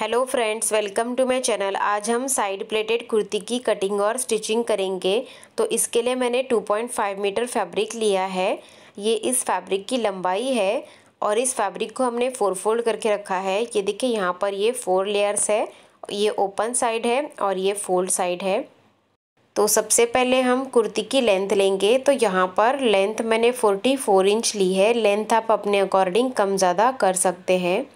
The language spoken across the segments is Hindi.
hello friends welcome to my channel आज हम साइड प्लेटेड कुर्ती की कटिंग और स्टिचिंग करेंगे तो इसके लिए मैंने 2.5 मीटर फैब्रिक लिया है ये इस फैब्रिक की लंबाई है और इस फैब्रिक को हमने फोर फोल्ड करके रखा है ये देखिए यहाँ पर ये फोर लेयर्स है ये ओपन साइड है और ये फोल्ड साइड है तो सबसे पहले हम कुर्ती की लेंथ लेंगे तो यहाँ पर लेंथ मैंने 44 इंच ली है लेंथ आप अपने अकॉर्डिंग कम ज़्यादा कर सकते हैं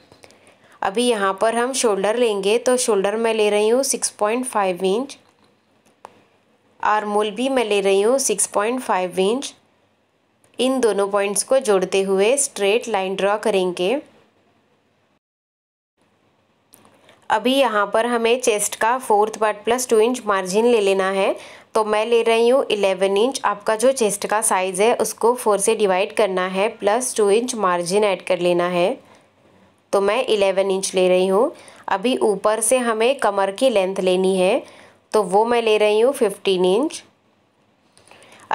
अभी यहाँ पर हम शोल्डर लेंगे तो शोल्डर मैं ले रही हूँ six point five inch armhole भी मैं ले रही हूँ सिक्स पॉइंट फाइव इंच इन दोनों पॉइंट्स को जोड़ते हुए स्ट्रेट लाइन ड्रॉ करेंगे अभी यहाँ पर हमें चेस्ट का fourth part plus two inch margin ले लेना है तो मैं ले रही हूँ इलेवन इंच आपका जो चेस्ट का साइज़ है उसको फोर से डिवाइड करना है plus two inch margin add कर लेना है तो मैं इलेवन इंच ले रही हूँ अभी ऊपर से हमें कमर की लेंथ लेनी है तो वो मैं ले रही हूँ फिफ्टीन इंच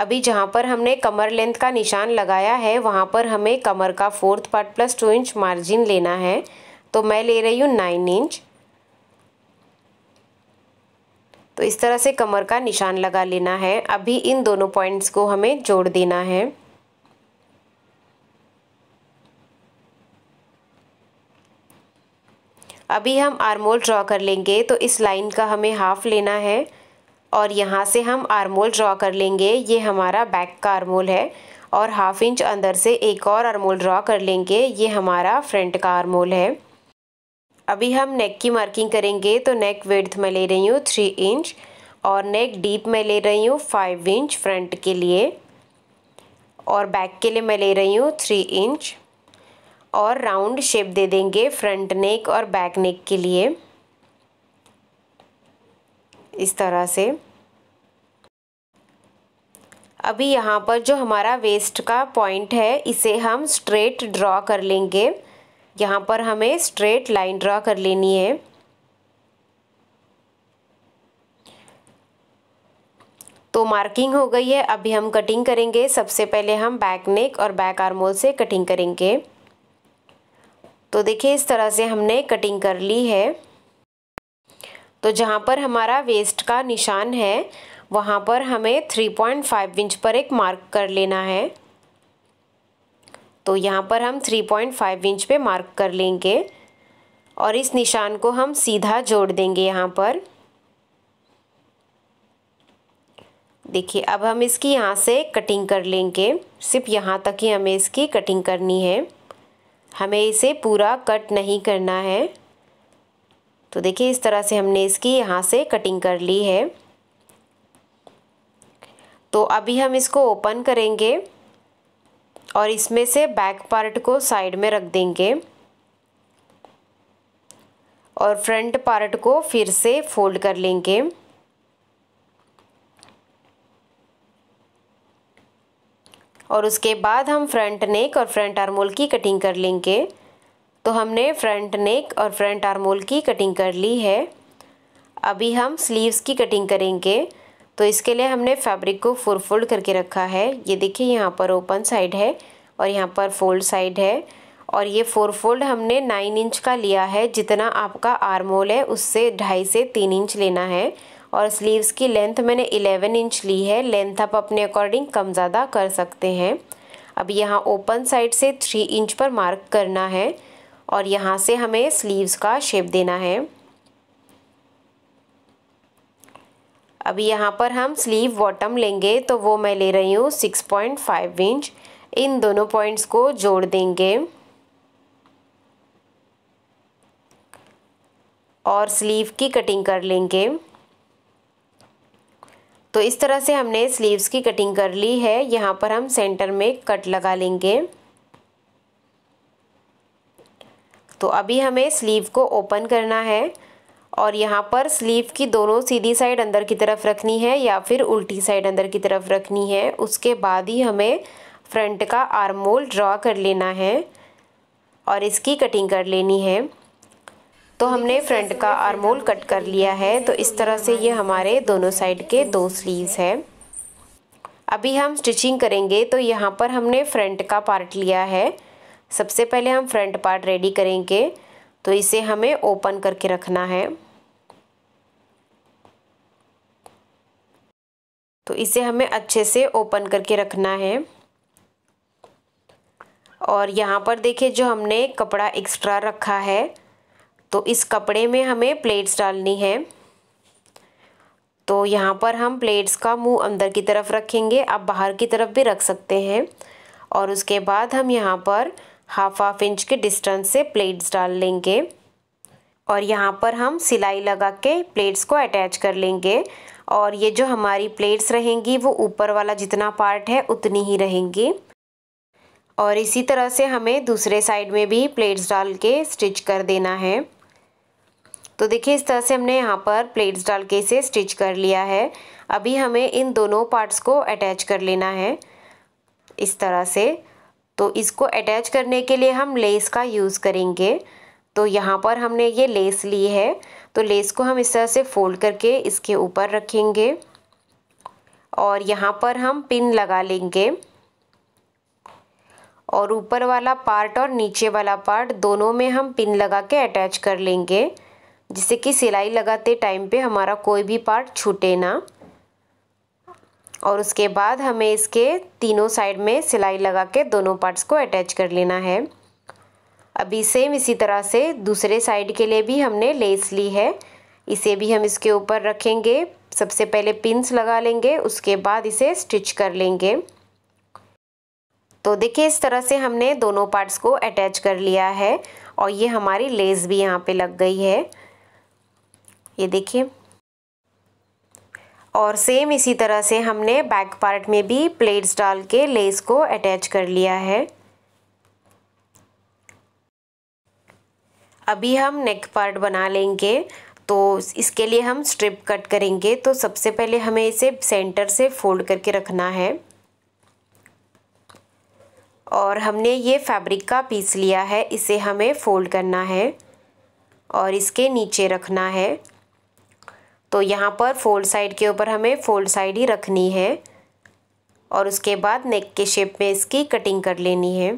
अभी जहाँ पर हमने कमर लेंथ का निशान लगाया है वहाँ पर हमें कमर का fourth part plus two inch margin लेना है तो मैं ले रही हूँ नाइन इंच तो इस तरह से कमर का निशान लगा लेना है अभी इन दोनों पॉइंट्स को हमें जोड़ देना है अभी हम आर्मोल ड्रॉ कर लेंगे तो इस लाइन का हमें हाफ लेना है और यहाँ से हम आर्मोल ड्रॉ कर लेंगे ये हमारा बैक का आर्मोल है और हाफ इंच अंदर से एक और आर्मोल ड्रॉ कर लेंगे ये हमारा फ्रंट का आर्मोल है अभी हम नेक की मार्किंग करेंगे तो नेक वेड़्थ में ले रही हूँ थ्री इंच और नेक डीप में ले रही हूँ फाइव इंच फ्रंट के लिए और बैक के लिए मैं ले रही हूँ थ्री इंच और राउंड शेप दे देंगे फ्रंट नेक और बैक नेक के लिए इस तरह से अभी यहाँ पर जो हमारा वेस्ट का पॉइंट है इसे हम स्ट्रेट ड्रॉ कर लेंगे यहाँ पर हमें स्ट्रेट लाइन ड्रॉ कर लेनी है तो मार्किंग हो गई है अभी हम कटिंग करेंगे सबसे पहले हम बैक नेक और बैक आर्मोल से कटिंग करेंगे तो देखिए इस तरह से हमने कटिंग कर ली है तो जहाँ पर हमारा वेस्ट का निशान है वहाँ पर हमें 3.5 इंच पर एक मार्क कर लेना है तो यहाँ पर हम 3.5 इंच पे मार्क कर लेंगे और इस निशान को हम सीधा जोड़ देंगे यहाँ पर देखिए अब हम इसकी यहाँ से कटिंग कर लेंगे सिर्फ यहाँ तक ही हमें इसकी कटिंग करनी है हमें इसे पूरा कट नहीं करना है तो देखिए इस तरह से हमने इसकी यहाँ से कटिंग कर ली है तो अभी हम इसको ओपन करेंगे और इसमें से बैक पार्ट को साइड में रख देंगे और फ्रंट पार्ट को फिर से फोल्ड कर लेंगे और उसके बाद हम फ्रंट नेक और फ्रंट आर्मोल की कटिंग कर लेंगे तो हमने फ्रंट नेक और फ्रंट आर्मोल की कटिंग कर ली है अभी हम स्लीव्स की कटिंग करेंगे तो इसके लिए हमने फैब्रिक को फोर फोल्ड करके रखा है ये देखिए यहाँ पर ओपन साइड है और यहाँ पर फोल्ड साइड है और ये फोर फोल्ड हमने नाइन इंच का लिया है जितना आपका आरमोल है उससे ढाई से तीन इंच लेना है और स्लीव्स की लेंथ मैंने 11 इंच ली है लेंथ आप अपने अकॉर्डिंग कम ज़्यादा कर सकते हैं अब यहाँ ओपन साइड से थ्री इंच पर मार्क करना है और यहाँ से हमें स्लीव्स का शेप देना है अब यहाँ पर हम स्लीव बॉटम लेंगे तो वो मैं ले रही हूँ सिक्स पॉइंट फाइव इंच इन दोनों पॉइंट्स को जोड़ देंगे और स्लीव की कटिंग कर लेंगे तो इस तरह से हमने स्लीव्स की कटिंग कर ली है यहाँ पर हम सेंटर में कट लगा लेंगे तो अभी हमें स्लीव को ओपन करना है और यहाँ पर स्लीव की दोनों सीधी साइड अंदर की तरफ रखनी है या फिर उल्टी साइड अंदर की तरफ रखनी है उसके बाद ही हमें फ्रंट का आर्मोल ड्रा ड्रॉ कर लेना है और इसकी कटिंग कर लेनी है तो हमने फ्रंट का आर्मोल कट कर लिया है तो इस तरह से ये हमारे दोनों साइड के दो स्लीव्स है अभी हम स्टिचिंग करेंगे तो यहाँ पर हमने फ्रंट का पार्ट लिया है सबसे पहले हम फ्रंट पार्ट रेडी करेंगे तो इसे हमें ओपन करके रखना है तो इसे हमें अच्छे से ओपन करके रखना है और यहाँ पर देखिए जो हमने कपड़ा एक्स्ट्रा रखा है तो इस कपड़े में हमें प्लेट्स डालनी है तो यहाँ पर हम प्लेट्स का मुंह अंदर की तरफ रखेंगे आप बाहर की तरफ भी रख सकते हैं और उसके बाद हम यहाँ पर हाफ हाफ इंच के डिस्टेंस से प्लेट्स डाल लेंगे और यहाँ पर हम सिलाई लगा के प्लेट्स को अटैच कर लेंगे और ये जो हमारी प्लेट्स रहेंगी वो ऊपर वाला जितना पार्ट है उतनी ही रहेंगी और इसी तरह से हमें दूसरे साइड में भी प्लेट्स डाल के स्टिच कर देना है तो देखिए इस तरह से हमने यहाँ पर प्लेट्स डाल के इसे स्टिच कर लिया है अभी हमें इन दोनों पार्ट्स को अटैच कर लेना है इस तरह से तो इसको अटैच करने के लिए हम लेस का यूज़ करेंगे तो यहाँ पर हमने ये लेस ली है तो लेस को हम इस तरह से फोल्ड करके इसके ऊपर रखेंगे और यहाँ पर हम पिन लगा लेंगे और ऊपर वाला पार्ट और नीचे वाला पार्ट दोनों में हम पिन लगा के अटैच कर लेंगे जिससे कि सिलाई लगाते टाइम पे हमारा कोई भी पार्ट छूटे ना और उसके बाद हमें इसके तीनों साइड में सिलाई लगा के दोनों पार्ट्स को अटैच कर लेना है अभी सेम इसी तरह से दूसरे साइड के लिए भी हमने लेस ली है इसे भी हम इसके ऊपर रखेंगे सबसे पहले पिंस लगा लेंगे उसके बाद इसे स्टिच कर लेंगे तो देखिए इस तरह से हमने दोनों पार्ट्स को अटैच कर लिया है और ये हमारी लेस भी यहाँ पे लग गई है ये देखिए और सेम इसी तरह से हमने बैक पार्ट में भी प्लेट्स डाल के लेस को अटैच कर लिया है अभी हम नेक पार्ट बना लेंगे तो इसके लिए हम स्ट्रिप कट करेंगे तो सबसे पहले हमें इसे सेंटर से फोल्ड करके रखना है और हमने ये फैब्रिक का पीस लिया है इसे हमें फोल्ड करना है और इसके नीचे रखना है तो यहाँ पर फोल्ड साइड के ऊपर हमें फोल्ड साइड ही रखनी है और उसके बाद नेक के शेप में इसकी कटिंग कर लेनी है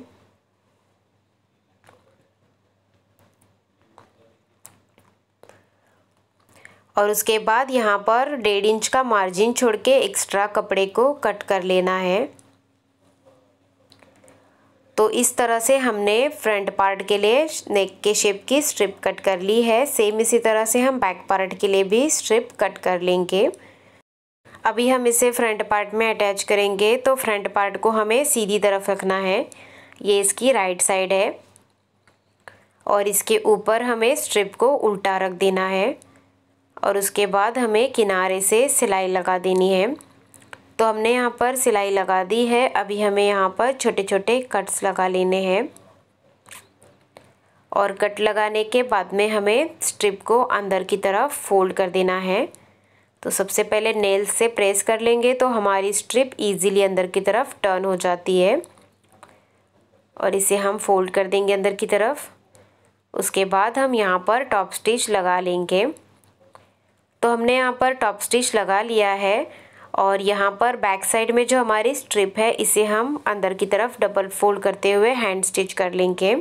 और उसके बाद यहाँ पर डेढ़ इंच का मार्जिन छोड़ के एक्स्ट्रा कपड़े को कट कर लेना है तो इस तरह से हमने फ्रंट पार्ट के लिए नेक के शेप की स्ट्रिप कट कर ली है सेम इसी तरह से हम बैक पार्ट के लिए भी स्ट्रिप कट कर लेंगे अभी हम इसे फ्रंट पार्ट में अटैच करेंगे तो फ्रंट पार्ट को हमें सीधी तरफ रखना है ये इसकी राइट साइड है और इसके ऊपर हमें स्ट्रिप को उल्टा रख देना है और उसके बाद हमें किनारे से सिलाई लगा देनी है तो हमने यहाँ पर सिलाई लगा दी है अभी हमें यहाँ पर छोटे छोटे कट्स लगा लेने हैं और कट लगाने के बाद में हमें स्ट्रिप को अंदर की तरफ फोल्ड कर देना है तो सबसे पहले नेल से प्रेस कर लेंगे तो हमारी स्ट्रिप इजीली अंदर की तरफ टर्न हो जाती है और इसे हम फोल्ड कर देंगे अंदर की तरफ उसके बाद हम यहाँ पर टॉप स्टिच लगा लेंगे तो हमने यहाँ पर टॉप स्टिच लगा लिया है और यहाँ पर बैक साइड में जो हमारी स्ट्रिप है इसे हम अंदर की तरफ डबल फोल्ड करते हुए हैंड स्टिच कर लेंगे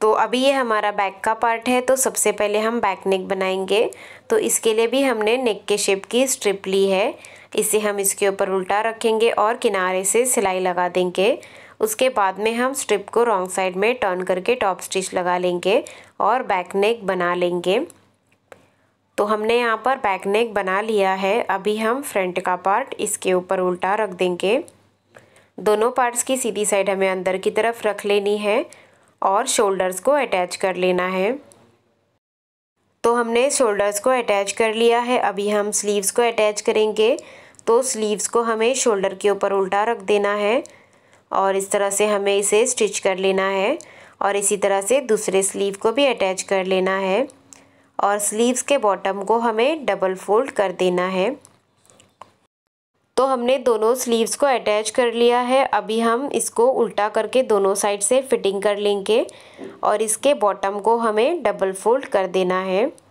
तो अभी ये हमारा बैक का पार्ट है तो सबसे पहले हम बैक नेक बनाएंगे तो इसके लिए भी हमने नेक के शेप की स्ट्रिप ली है इसे हम इसके ऊपर उल्टा रखेंगे और किनारे से सिलाई लगा देंगे उसके बाद में हम स्ट्रिप को रॉन्ग साइड में टर्न करके टॉप स्टिच लगा लेंगे और बैक नेक बना लेंगे तो हमने यहाँ पर बैक नेक बना लिया है अभी हम फ्रंट का पार्ट इसके ऊपर उल्टा रख देंगे दोनों पार्ट्स की सीधी साइड हमें अंदर की तरफ रख लेनी है और शोल्डर्स को अटैच कर लेना है तो हमने शोल्डर्स को अटैच कर लिया है अभी हम स्लीव्स को अटैच करेंगे तो स्लीव्स को हमें शोल्डर के ऊपर उल्टा रख देना है और इस तरह से हमें इसे स्टिच कर लेना है और इसी तरह से दूसरे स्लीव को भी अटैच कर लेना है और स्लीव्स के बॉटम को हमें डबल फोल्ड कर देना है तो हमने दोनों स्लीव्स को अटैच कर लिया है अभी हम इसको उल्टा करके दोनों साइड से फिटिंग कर लेंगे और इसके बॉटम को हमें डबल फोल्ड कर देना है